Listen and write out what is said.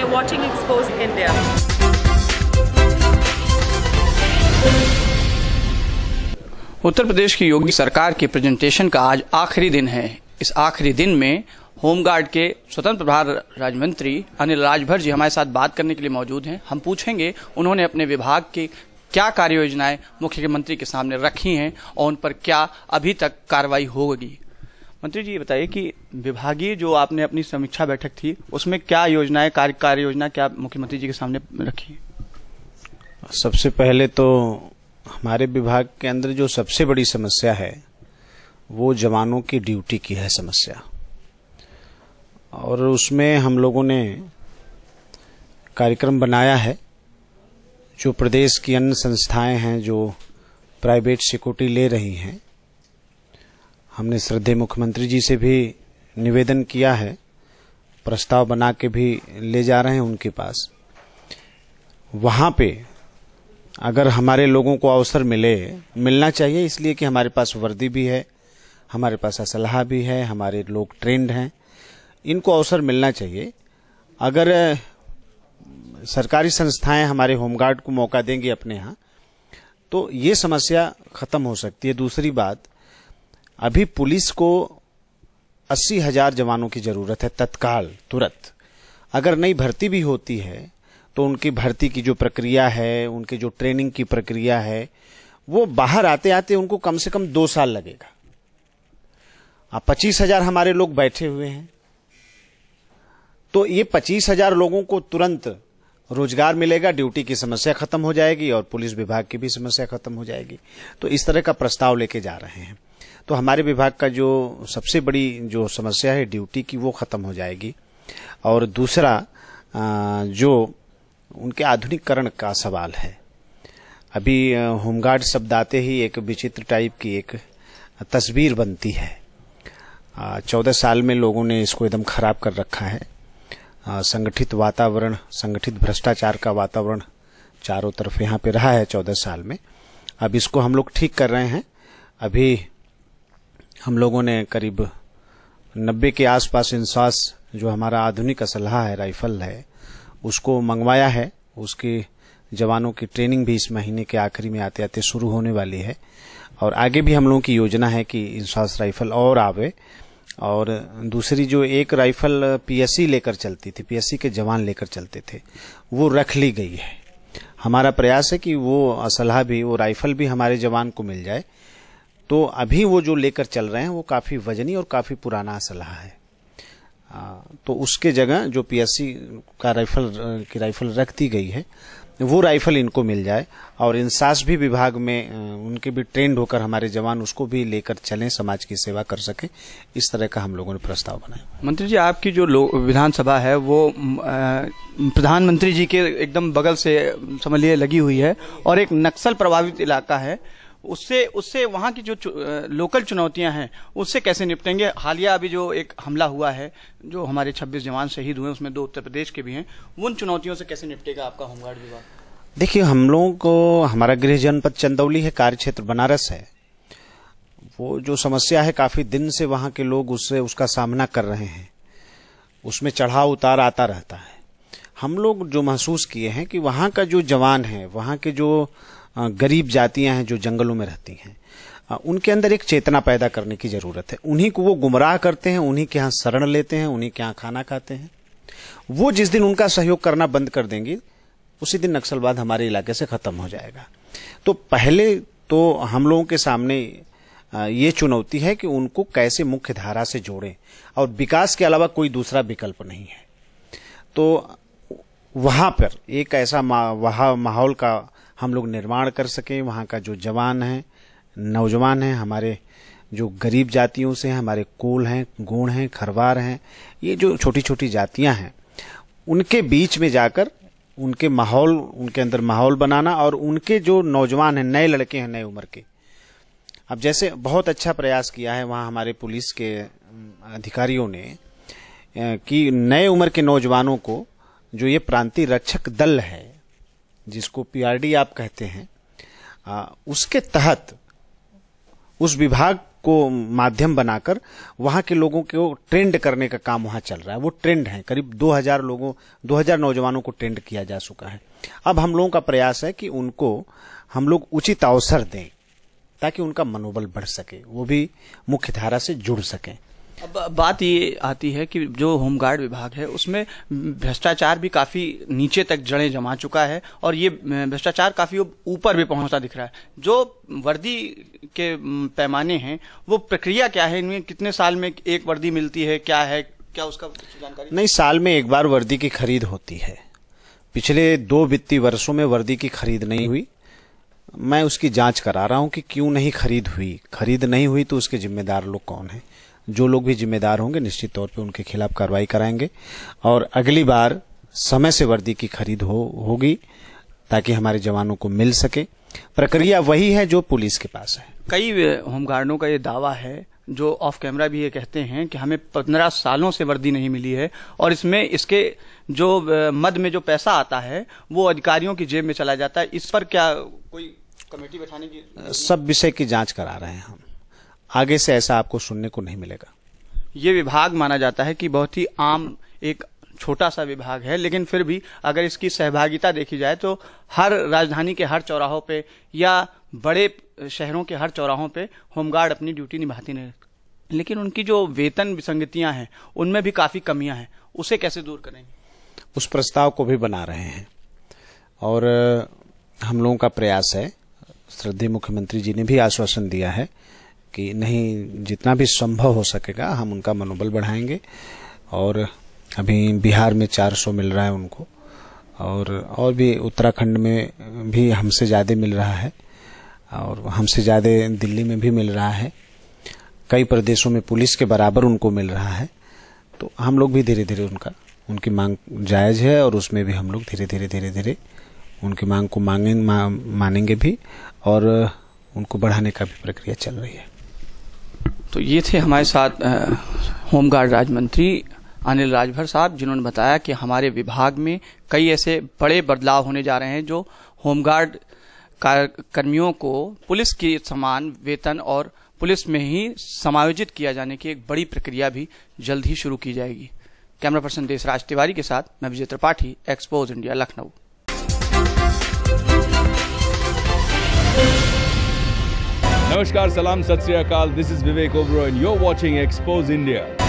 you're watching Expose India. उत्तर प्रदेश की योगी सरकार के प्रेजेंटेशन का आज आखिरी दिन है इस आखिरी दिन में होमगार्ड के स्वतंत्र प्रभार राज्य मंत्री अनिल राजभर जी हमारे साथ बात करने के लिए मौजूद हैं हम पूछेंगे उन्होंने अपने विभाग के क्या कार्य योजनाएं मुख्यमंत्री के सामने रखी हैं और उन पर क्या अभी तक कार्रवाई होगी मंत्री जी बताइए कि विभागीय जो आपने अपनी समीक्षा बैठक थी उसमें क्या योजनाएं कार्य कार्य योजना क्या मुख्यमंत्री जी के सामने रखी सबसे पहले तो हमारे विभाग के अंदर जो सबसे बड़ी समस्या है वो जवानों की ड्यूटी की है समस्या और उसमें हम लोगों ने कार्यक्रम बनाया है जो प्रदेश की अन्य संस्थाएं हैं जो प्राइवेट सिक्योरिटी ले रही हैं हमने श्रद्धे मुख्यमंत्री जी से भी निवेदन किया है प्रस्ताव बना के भी ले जा रहे हैं उनके पास वहाँ पे अगर हमारे लोगों को अवसर मिले मिलना चाहिए इसलिए कि हमारे पास वर्दी भी है हमारे पास असलाह भी है हमारे लोग ट्रेंड हैं इनको अवसर मिलना चाहिए अगर सरकारी संस्थाएं हमारे होमगार्ड को मौका देंगी अपने यहाँ तो ये समस्या खत्म हो सकती है दूसरी बात अभी पुलिस को अस्सी हजार जवानों की जरूरत है तत्काल तुरंत अगर नई भर्ती भी होती है तो उनकी भर्ती की जो प्रक्रिया है उनकी जो ट्रेनिंग की प्रक्रिया है वो बाहर आते आते उनको कम से कम दो साल लगेगा अब पच्चीस हजार हमारे लोग बैठे हुए हैं तो ये पच्चीस हजार लोगों को तुरंत रोजगार मिलेगा ड्यूटी की समस्या खत्म हो जाएगी और पुलिस विभाग की भी समस्या खत्म हो जाएगी तो इस तरह का प्रस्ताव लेके जा रहे हैं तो हमारे विभाग का जो सबसे बड़ी जो समस्या है ड्यूटी की वो ख़त्म हो जाएगी और दूसरा जो उनके आधुनिकरण का सवाल है अभी होमगार्ड शब्द आते ही एक विचित्र टाइप की एक तस्वीर बनती है चौदह साल में लोगों ने इसको एकदम खराब कर रखा है संगठित वातावरण संगठित भ्रष्टाचार का वातावरण चारों तरफ यहाँ पे रहा है चौदह साल में अब इसको हम लोग ठीक कर रहे हैं अभी हम लोगों ने करीब नब्बे के आसपास इंसास जो हमारा आधुनिक असलहा है राइफल है उसको मंगवाया है उसके जवानों की ट्रेनिंग भी इस महीने के आखिरी में आते आते शुरू होने वाली है और आगे भी हम लोगों की योजना है कि इंसास राइफल और आवे और दूसरी जो एक राइफल पीएससी लेकर चलती थी पीएससी के जवान लेकर चलते थे वो रख ली गई है हमारा प्रयास है कि वो असलहा भी वो राइफल भी हमारे जवान को मिल जाए तो अभी वो जो लेकर चल रहे हैं वो काफ़ी वजनी और काफ़ी पुराना सलाह है तो उसके जगह जो पीएससी का राइफल की राइफल रख दी गई है वो राइफल इनको मिल जाए और इंसास भी विभाग में उनके भी ट्रेंड होकर हमारे जवान उसको भी लेकर चलें समाज की सेवा कर सके इस तरह का हम लोगों ने प्रस्ताव बनाया मंत्री जी आपकी जो विधानसभा है वो प्रधानमंत्री जी के एकदम बगल से समझ लिए लगी हुई है और एक नक्सल प्रभावित इलाका है उससे उससे वहाँ की जो चु, लोकल चुनौतियां हैं उससे कैसे निपटेंगे हालिया अभी जो एक हमला हुआ है जो हमारे 26 जवान शहीद हुए उसमें दो उत्तर प्रदेश के भी हैं उन चुनौतियों से कैसे निपटेगा आपका होमगार्ड विभाग देखिए हम लोगों को हमारा गृह जनपद चंदौली है कार्य क्षेत्र बनारस है वो जो समस्या है काफी दिन से वहाँ के लोग उससे उसका सामना कर रहे हैं उसमें चढ़ाव उतार आता रहता है हम लोग जो महसूस किए हैं कि वहाँ का जो जवान है वहाँ के जो गरीब जातियां हैं जो जंगलों में रहती हैं उनके अंदर एक चेतना पैदा करने की ज़रूरत है उन्हीं को वो गुमराह करते हैं उन्हीं के यहाँ शरण लेते हैं उन्हीं के यहाँ खाना खाते हैं वो जिस दिन उनका सहयोग करना बंद कर देंगे उसी दिन नक्सलवाद हमारे इलाके से ख़त्म हो जाएगा तो पहले तो हम लोगों के सामने ये चुनौती है कि उनको कैसे मुख्य धारा से जोड़ें और विकास के अलावा कोई दूसरा विकल्प नहीं है तो वहाँ पर एक ऐसा मा, वहाँ माहौल का हम लोग निर्माण कर सकें वहाँ का जो जवान है नौजवान है हमारे जो गरीब जातियों से हमारे कोल हैं गोण हैं खरवार हैं ये जो छोटी छोटी जातियां हैं उनके बीच में जाकर उनके माहौल उनके अंदर माहौल बनाना और उनके जो नौजवान हैं नए लड़के हैं नए उम्र के अब जैसे बहुत अच्छा प्रयास किया है वहाँ हमारे पुलिस के अधिकारियों ने कि नए उम्र के नौजवानों को जो ये प्रांतीय रक्षक दल है जिसको पीआरडी आप कहते हैं आ, उसके तहत उस विभाग को माध्यम बनाकर वहां के लोगों को ट्रेंड करने का काम वहां चल रहा है वो ट्रेंड है करीब 2000 लोगों 2000 नौजवानों को ट्रेंड किया जा चुका है अब हम लोगों का प्रयास है कि उनको हम लोग उचित अवसर दें ताकि उनका मनोबल बढ़ सके वो भी मुख्य धारा से जुड़ सकें अब बात ये आती है कि जो होमगार्ड विभाग है उसमें भ्रष्टाचार भी काफी नीचे तक जड़े जमा चुका है और ये भ्रष्टाचार काफी ऊपर भी पहुंचता दिख रहा है जो वर्दी के पैमाने हैं वो प्रक्रिया क्या है इनमें कितने साल में एक वर्दी मिलती है क्या है क्या उसका जानकारी नहीं साल में एक बार वर्दी की खरीद होती है पिछले दो वित्तीय वर्षों में वर्दी की खरीद नहीं हुई मैं उसकी जांच करा रहा हूं कि क्यों नहीं खरीद हुई खरीद नहीं हुई तो उसके जिम्मेदार लोग कौन हैं जो लोग भी जिम्मेदार होंगे निश्चित तौर पे उनके खिलाफ कार्रवाई कराएंगे और अगली बार समय से वर्दी की खरीद हो होगी ताकि हमारे जवानों को मिल सके प्रक्रिया वही है जो पुलिस के पास है कई होमगार्डों का ये दावा है जो ऑफ कैमरा भी ये कहते हैं कि हमें पंद्रह सालों से वर्दी नहीं मिली है और इसमें इसके जो मद में जो पैसा आता है वो अधिकारियों की जेब में चला जाता है इस पर क्या कोई कमेटी बैठाने की सब विषय की जांच करा रहे हैं हम आगे से ऐसा आपको सुनने को नहीं मिलेगा ये विभाग माना जाता है कि बहुत ही आम एक छोटा सा विभाग है लेकिन फिर भी अगर इसकी सहभागिता देखी जाए तो हर राजधानी के हर चौराहों पे या बड़े शहरों के हर चौराहों पे होमगार्ड अपनी ड्यूटी निभाती नहीं लेकिन उनकी जो वेतन विसंगतियां हैं उनमें भी काफ़ी कमियां हैं उसे कैसे दूर करेंगे उस प्रस्ताव को भी बना रहे हैं और हम लोगों का प्रयास है श्रद्धेय मुख्यमंत्री जी ने भी आश्वासन दिया है कि नहीं जितना भी संभव हो सकेगा हम उनका मनोबल बढ़ाएंगे और अभी बिहार में 400 मिल रहा है उनको और और भी उत्तराखंड में भी हमसे ज़्यादा मिल रहा है और हमसे ज़्यादा दिल्ली में भी मिल रहा है कई प्रदेशों में पुलिस के बराबर उनको मिल रहा है तो हम लोग भी धीरे धीरे उनका उनकी मांग जायज़ है और उसमें भी हम लोग धीरे धीरे धीरे धीरे उनकी मांग को मांगें मा, मानेंगे भी और उनको बढ़ाने का भी प्रक्रिया चल रही है तो ये थे हमारे साथ होमगार्ड राज्य मंत्री अनिल राजभर साहब जिन्होंने बताया कि हमारे विभाग में कई ऐसे बड़े बदलाव होने जा रहे हैं जो होमगार्ड कर्मियों को पुलिस के समान वेतन और पुलिस में ही समायोजित किया जाने की एक बड़ी प्रक्रिया भी जल्द ही शुरू की जाएगी कैमरा पर्सन देशराज तिवारी के साथ मैं Vijay Tripathi expose India Lucknow Namaskar, Salam, Sat Kal. This is Vivek Oberoi and you're watching Expose India.